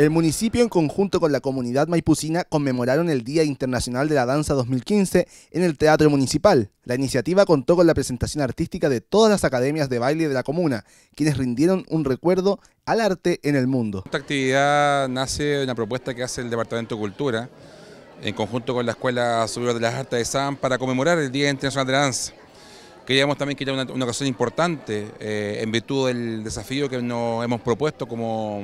El municipio en conjunto con la comunidad maipucina conmemoraron el Día Internacional de la Danza 2015 en el Teatro Municipal. La iniciativa contó con la presentación artística de todas las academias de baile de la comuna, quienes rindieron un recuerdo al arte en el mundo. Esta actividad nace de una propuesta que hace el Departamento de Cultura en conjunto con la Escuela Superior de las Artes de San para conmemorar el Día Internacional de la Danza. Queríamos también que era una, ocasión importante eh, en virtud del desafío que nos hemos propuesto como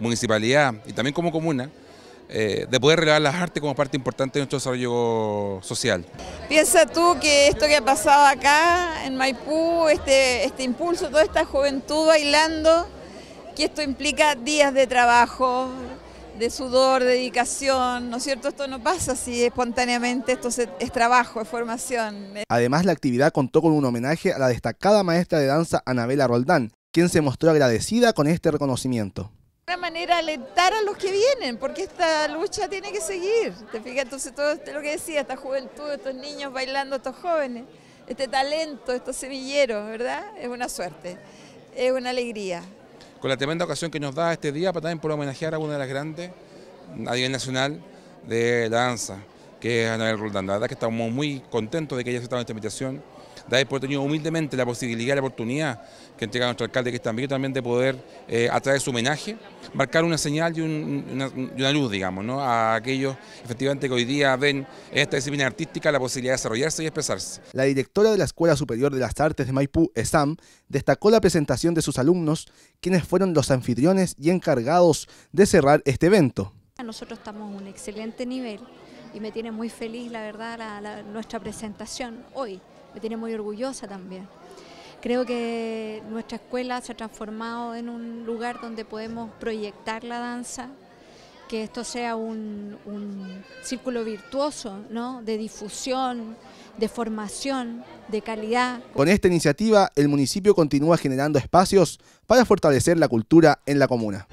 municipalidad y también como comuna. Eh, de poder relevar las artes como parte importante de nuestro desarrollo social. ¿Piensa tú que esto que ha pasado acá en Maipú, este, este impulso, toda esta juventud bailando, que esto implica días de trabajo, de sudor, dedicación, ¿no es cierto? Esto no pasa así espontáneamente, esto es trabajo, es formación. Además, la actividad contó con un homenaje a la destacada maestra de danza Anabela Roldán, quien se mostró agradecida con este reconocimiento. De una manera alentar a los que vienen, porque esta lucha tiene que seguir. ¿Te fijas? Entonces todo este, lo que decía, esta juventud, estos niños bailando, estos jóvenes, este talento, estos semilleros, ¿verdad? Es una suerte, es una alegría con la tremenda ocasión que nos da este día para también por homenajear a una de las grandes a nivel nacional de la danza, que es Anabel Roldán. La verdad que estamos muy contentos de que ella aceptado esta invitación de haber tenido humildemente la posibilidad, la oportunidad que entrega nuestro alcalde, que es también, también de poder, eh, atraer a través de su homenaje, marcar una señal y, una, luz, digamos, ¿no? a aquellos efectivamente que hoy día ven en esta disciplina artística la posibilidad de desarrollarse y expresarse. La directora de la Escuela Superior de las Artes de Maipú, ESAM, destacó la presentación de sus alumnos, quienes fueron los anfitriones y encargados de cerrar este evento. Nosotros estamos en un excelente nivel y me tiene muy feliz, la verdad, nuestra presentación hoy me tiene muy orgullosa también. Creo que nuestra escuela se ha transformado en un lugar donde podemos proyectar la danza, que esto sea un, círculo virtuoso, De difusión, de formación, de calidad. Con esta iniciativa, el municipio continúa generando espacios para fortalecer la cultura en la comuna.